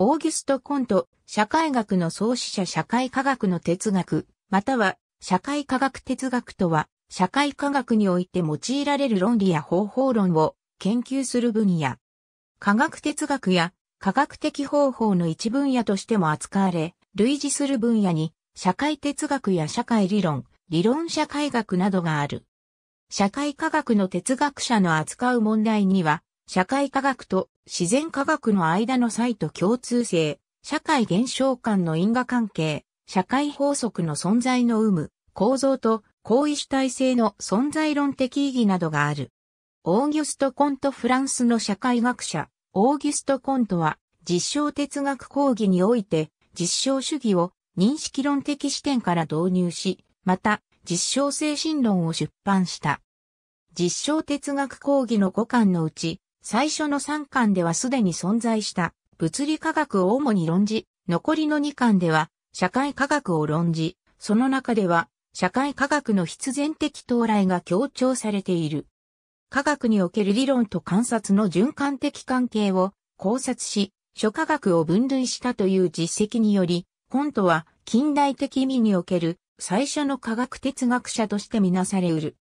オーギュスト・コント、社会学の創始者社会科学の哲学、または社会科学哲学とは、社会科学において用いられる論理や方法論を研究する分野。科学哲学や科学的方法の一分野としても扱われ、類似する分野に社会哲学や社会理論、理論社会学などがある。社会科学の哲学者の扱う問題には、社会科学と自然科学の間の差異と共通性、社会現象間の因果関係、社会法則の存在の有無、構造と行為主体性の存在論的意義などがある。オーギュスト・コント・フランスの社会学者、オーギュスト・コントは実証哲学講義において実証主義を認識論的視点から導入し、また実証精神論を出版した。実証哲学講義の5巻のうち最初の3巻ではすでに存在した物理科学を主に論じ、残りの2巻では社会科学を論じ、その中では社会科学の必然的到来が強調されている。科学における理論と観察の循環的関係を考察し、諸科学を分類したという実績により、今度は近代的意味における最初の科学哲学者としてみなされうる。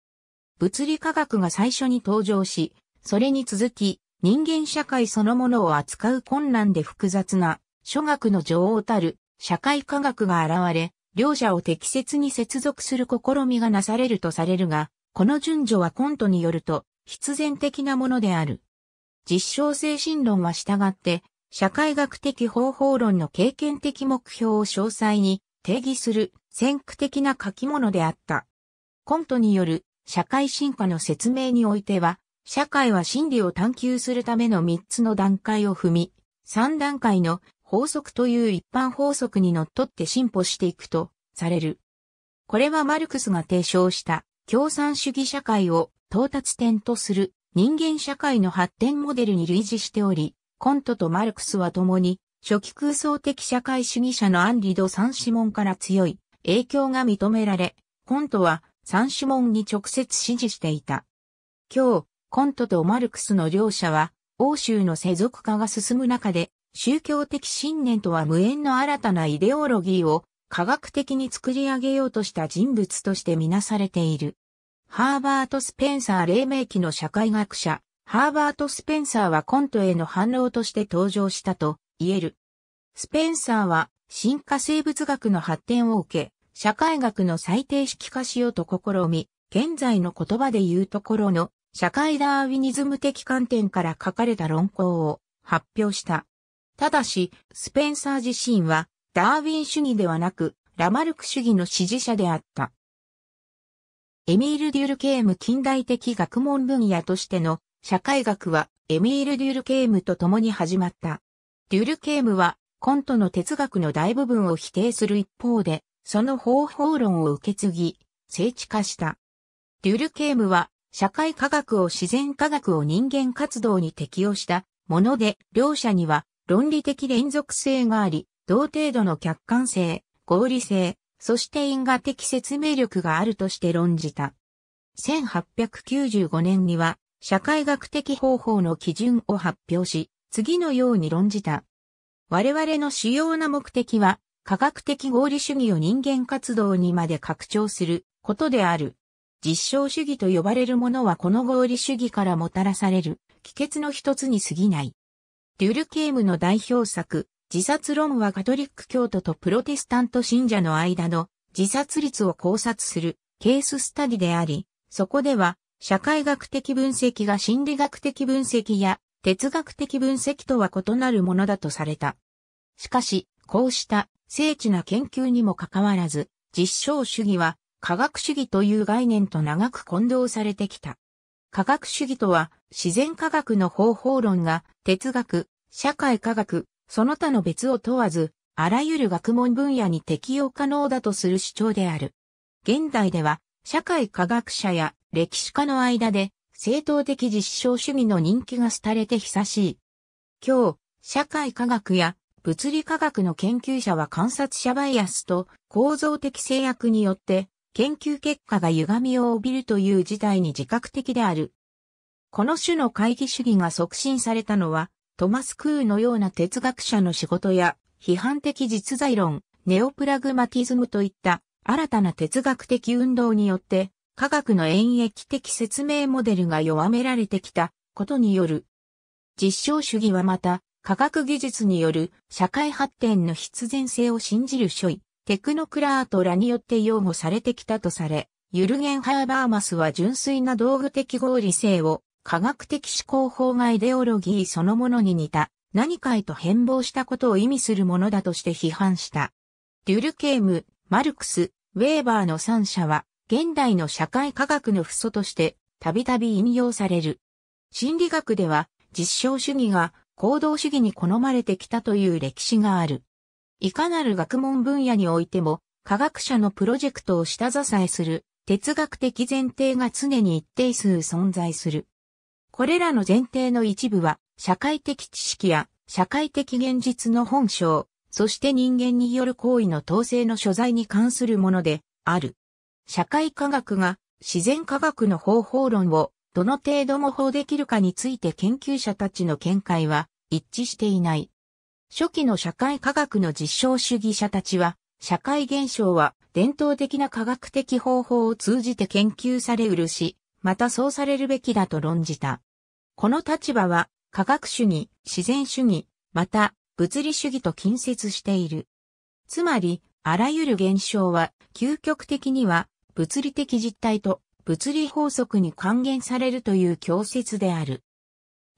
物理科学が最初に登場し、それに続き、人間社会そのものを扱う困難で複雑な、諸学の女王たる、社会科学が現れ、両者を適切に接続する試みがなされるとされるが、この順序はコントによると、必然的なものである。実証精神論は従って、社会学的方法論の経験的目標を詳細に定義する先駆的な書き物であった。コントによる社会進化の説明においては、社会は真理を探求するための3つの段階を踏み、3段階の法則という一般法則にのっとって進歩していくとされる。これはマルクスが提唱した共産主義社会を到達点とする人間社会の発展モデルに類似しており、コントとマルクスは共に初期空想的社会主義者のアンリド・サンシモンから強い影響が認められ、コントはサンシモンに直接支持していた。今日、コントとマルクスの両者は、欧州の世俗化が進む中で、宗教的信念とは無縁の新たなイデオロギーを科学的に作り上げようとした人物としてみなされている。ハーバート・スペンサー黎明期の社会学者、ハーバート・スペンサーはコントへの反応として登場したと言える。スペンサーは進化生物学の発展を受け、社会学の最低式化しようと試み、現在の言葉で言うところの社会ダーウィニズム的観点から書かれた論考を発表した。ただし、スペンサー自身は、ダーウィン主義ではなく、ラマルク主義の支持者であった。エミール・デュルケーム近代的学問分野としての社会学はエミール・デュルケームと共に始まった。デュルケームはコントの哲学の大部分を否定する一方で、その方法論を受け継ぎ、聖地化した。デュルケームは社会科学を自然科学を人間活動に適用したもので、両者には論理的連続性があり、同程度の客観性、合理性、そして因果的説明力があるとして論じた。1895年には、社会学的方法の基準を発表し、次のように論じた。我々の主要な目的は、科学的合理主義を人間活動にまで拡張することである。実証主義と呼ばれるものはこの合理主義からもたらされる、帰結の一つに過ぎない。デュルケームの代表作、自殺論はカトリック教徒とプロテスタント信者の間の自殺率を考察するケーススタディであり、そこでは社会学的分析が心理学的分析や哲学的分析とは異なるものだとされた。しかし、こうした精緻な研究にもかかわらず、実証主義は科学主義という概念と長く混同されてきた。科学主義とは、自然科学の方法論が、哲学、社会科学、その他の別を問わず、あらゆる学問分野に適用可能だとする主張である。現代では、社会科学者や歴史家の間で、正当的実証主義の人気が廃れて久しい。今日、社会科学や物理科学の研究者は観察者バイアスと構造的制約によって研究結果が歪みを帯びるという事態に自覚的である。この種の会議主義が促進されたのは、トマス・クーのような哲学者の仕事や、批判的実在論、ネオプラグマティズムといった新たな哲学的運動によって、科学の演疫的説明モデルが弱められてきたことによる。実証主義はまた、科学技術による社会発展の必然性を信じる諸位、テクノクラートらによって擁護されてきたとされ、ユルゲン・ハーバーマスは純粋な道具的合理性を科学的思考法がイデオロギーそのものに似た何かへと変貌したことを意味するものだとして批判した。デュルケーム、マルクス、ウェーバーの3者は現代の社会科学の不祖としてたびたび引用される。心理学では実証主義が行動主義に好まれてきたという歴史がある。いかなる学問分野においても、科学者のプロジェクトを下支えする哲学的前提が常に一定数存在する。これらの前提の一部は、社会的知識や社会的現実の本性、そして人間による行為の統制の所在に関するものである。社会科学が自然科学の方法論をどの程度模倣できるかについて研究者たちの見解は一致していない。初期の社会科学の実証主義者たちは、社会現象は伝統的な科学的方法を通じて研究されうるし、またそうされるべきだと論じた。この立場は、科学主義、自然主義、また物理主義と近接している。つまり、あらゆる現象は、究極的には、物理的実態と物理法則に還元されるという教説である。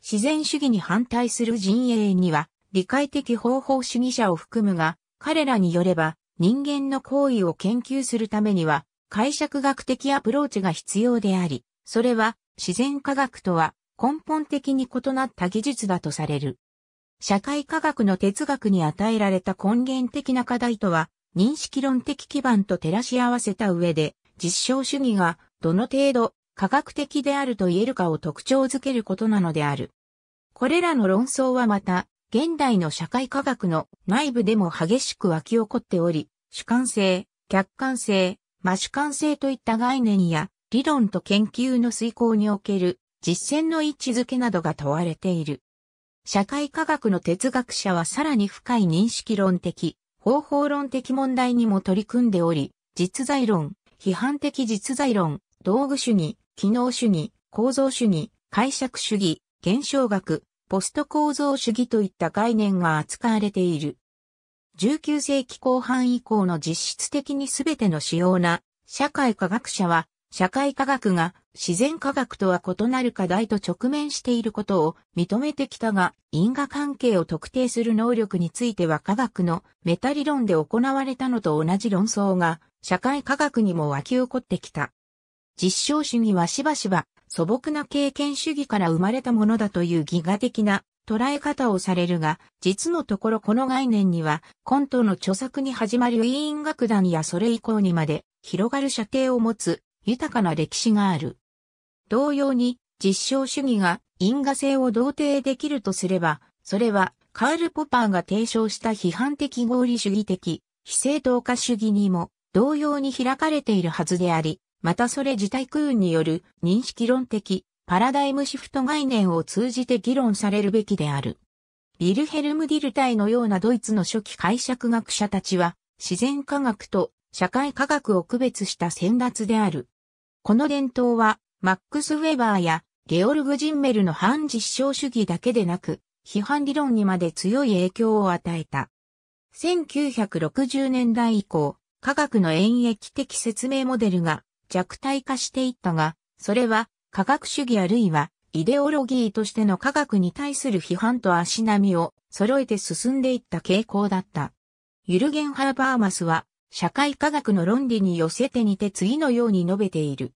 自然主義に反対する陣営には、理解的方法主義者を含むが、彼らによれば、人間の行為を研究するためには、解釈学的アプローチが必要であり、それは自然科学とは根本的に異なった技術だとされる。社会科学の哲学に与えられた根源的な課題とは、認識論的基盤と照らし合わせた上で、実証主義がどの程度科学的であると言えるかを特徴づけることなのである。これらの論争はまた、現代の社会科学の内部でも激しく湧き起こっており、主観性、客観性、ま主観性といった概念や理論と研究の遂行における実践の位置づけなどが問われている。社会科学の哲学者はさらに深い認識論的、方法論的問題にも取り組んでおり、実在論、批判的実在論、道具主義、機能主義、構造主義、解釈主義、現象学、ポスト構造主義といった概念が扱われている。19世紀後半以降の実質的に全ての主要な社会科学者は、社会科学が自然科学とは異なる課題と直面していることを認めてきたが、因果関係を特定する能力については科学のメタ理論で行われたのと同じ論争が社会科学にも湧き起こってきた。実証主義はしばしば素朴な経験主義から生まれたものだというギガ的な捉え方をされるが、実のところこの概念には、コントの著作に始まる委員楽団やそれ以降にまで広がる射程を持つ豊かな歴史がある。同様に、実証主義が因果性を同定できるとすれば、それはカール・ポパーが提唱した批判的合理主義的、非正当化主義にも同様に開かれているはずであり、またそれ自体空運による認識論的パラダイムシフト概念を通じて議論されるべきである。ビルヘルム・ディルタイのようなドイツの初期解釈学者たちは、自然科学と社会科学を区別した選達である。この伝統は、マックス・ウェバーやゲオルグ・ジンメルの反実証主義だけでなく、批判理論にまで強い影響を与えた。1960年代以降、科学の演疫的説明モデルが弱体化していったが、それは科学主義あるいはイデオロギーとしての科学に対する批判と足並みを揃えて進んでいった傾向だった。ユルゲン・ハーバーマスは社会科学の論理に寄せてにて次のように述べている。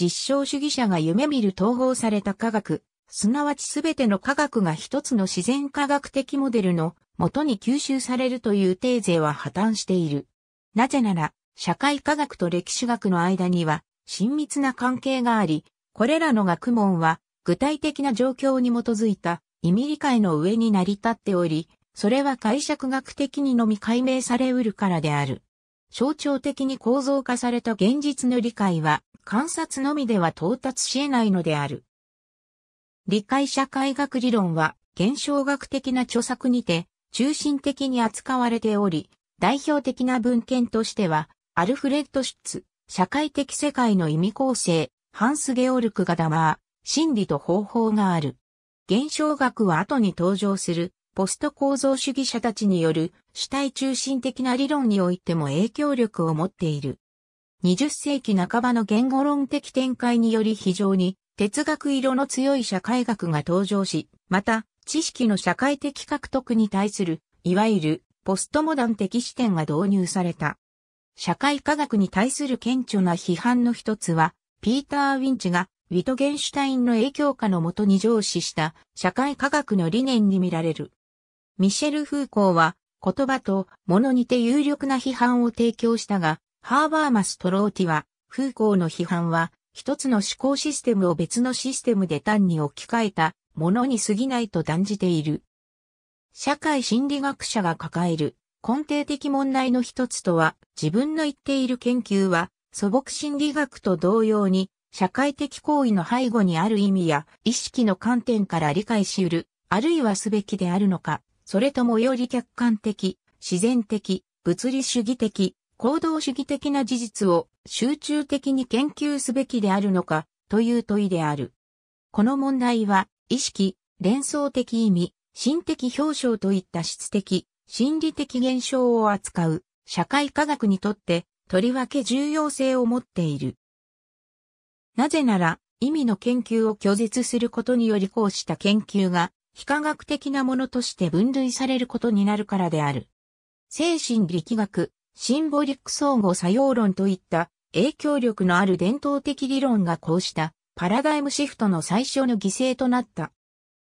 実証主義者が夢見る統合された科学、すなわちすべての科学が一つの自然科学的モデルの元に吸収されるという定勢は破綻している。なぜなら、社会科学と歴史学の間には親密な関係があり、これらの学問は具体的な状況に基づいた意味理解の上に成り立っており、それは解釈学的にのみ解明されうるからである。象徴的に構造化された現実の理解は観察のみでは到達し得ないのである。理解社会学理論は現象学的な著作にて中心的に扱われており、代表的な文献としてはアルフレッド・シュッツ、社会的世界の意味構成、ハンス・ゲオルク・ガダマー、心理と方法がある。現象学は後に登場する、ポスト構造主義者たちによる主体中心的な理論においても影響力を持っている。20世紀半ばの言語論的展開により非常に哲学色の強い社会学が登場し、また知識の社会的獲得に対する、いわゆるポストモダン的視点が導入された。社会科学に対する顕著な批判の一つは、ピーター・ウィンチがウィトゲンシュタインの影響下のもとに上司した社会科学の理念に見られる。ミシェル・フーコーは言葉と物にて有力な批判を提供したが、ハーバーマス・トローティは、フーコーの批判は、一つの思考システムを別のシステムで単に置き換えたものに過ぎないと断じている。社会心理学者が抱える根底的問題の一つとは、自分の言っている研究は、素朴心理学と同様に、社会的行為の背後にある意味や意識の観点から理解し得る、あるいはすべきであるのか、それともより客観的、自然的、物理主義的、行動主義的な事実を集中的に研究すべきであるのか、という問いである。この問題は、意識、連想的意味、心的表象といった質的、心理的現象を扱う社会科学にとってとりわけ重要性を持っている。なぜなら、意味の研究を拒絶することによりこうした研究が非科学的なものとして分類されることになるからである。精神力学、シンボリック相互作用論といった影響力のある伝統的理論がこうしたパラダイムシフトの最初の犠牲となった。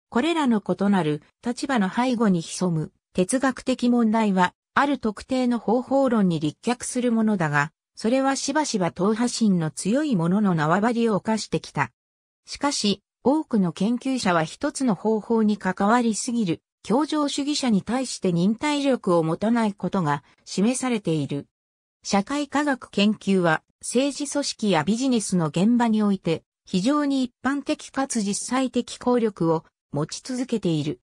これらの異なる立場の背後に潜む哲学的問題は、ある特定の方法論に立脚するものだが、それはしばしば党派心の強いもの縄張りを犯してきた。しかし、多くの研究者は一つの方法に関わりすぎる、協情主義者に対して忍耐力を持たないことが示されている。社会科学研究は政治組織やビジネスの現場において非常に一般的かつ実際的効力を持ち続けている。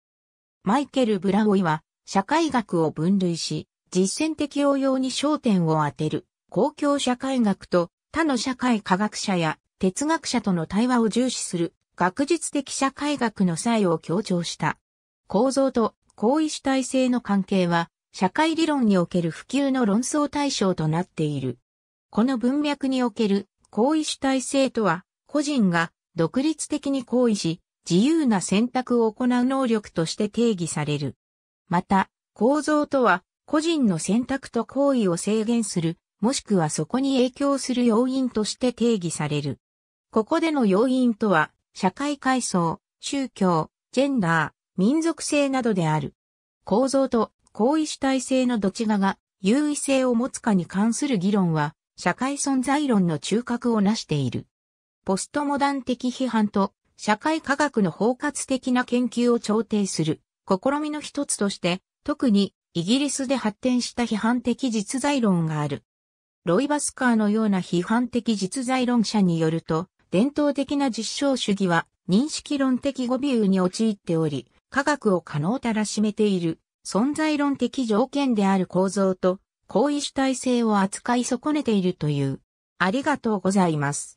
マイケル・ブラウイは社会学を分類し、実践的応用に焦点を当てる、公共社会学と他の社会科学者や哲学者との対話を重視する、学術的社会学の作用を強調した。構造と行為主体性の関係は、社会理論における普及の論争対象となっている。この文脈における行為主体性とは、個人が独立的に行為し、自由な選択を行う能力として定義される。また、構造とは、個人の選択と行為を制限する、もしくはそこに影響する要因として定義される。ここでの要因とは、社会階層、宗教、ジェンダー、民族性などである。構造と行為主体性のどちらが優位性を持つかに関する議論は、社会存在論の中核を成している。ポストモダン的批判と社会科学の包括的な研究を調停する。試みの一つとして、特にイギリスで発展した批判的実在論がある。ロイ・バスカーのような批判的実在論者によると、伝統的な実証主義は認識論的語尾に陥っており、科学を可能たらしめている存在論的条件である構造と行為主体性を扱い損ねているという。ありがとうございます。